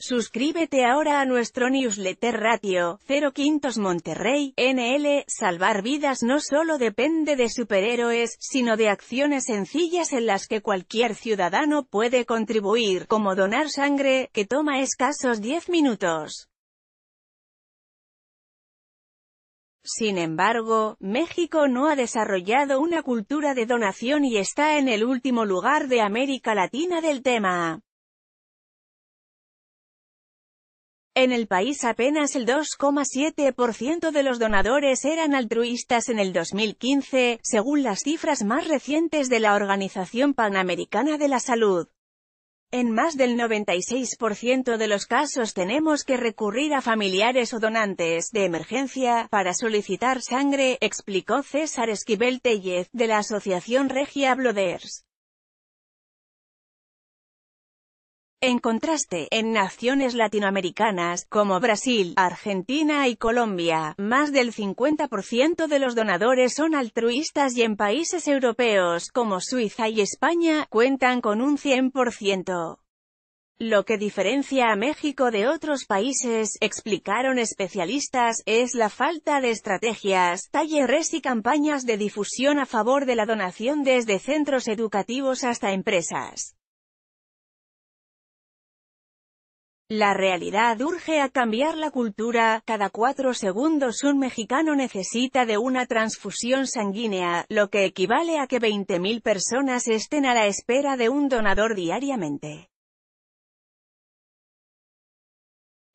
Suscríbete ahora a nuestro newsletter Ratio, 0 Quintos Monterrey, NL, salvar vidas no solo depende de superhéroes, sino de acciones sencillas en las que cualquier ciudadano puede contribuir, como donar sangre, que toma escasos 10 minutos. Sin embargo, México no ha desarrollado una cultura de donación y está en el último lugar de América Latina del tema. En el país apenas el 2,7% de los donadores eran altruistas en el 2015, según las cifras más recientes de la Organización Panamericana de la Salud. En más del 96% de los casos tenemos que recurrir a familiares o donantes de emergencia para solicitar sangre, explicó César Esquivel Tellez, de la Asociación Regia Blooders. En contraste, en naciones latinoamericanas, como Brasil, Argentina y Colombia, más del 50% de los donadores son altruistas y en países europeos, como Suiza y España, cuentan con un 100%. Lo que diferencia a México de otros países, explicaron especialistas, es la falta de estrategias, talleres y campañas de difusión a favor de la donación desde centros educativos hasta empresas. La realidad urge a cambiar la cultura, cada cuatro segundos un mexicano necesita de una transfusión sanguínea, lo que equivale a que 20.000 personas estén a la espera de un donador diariamente.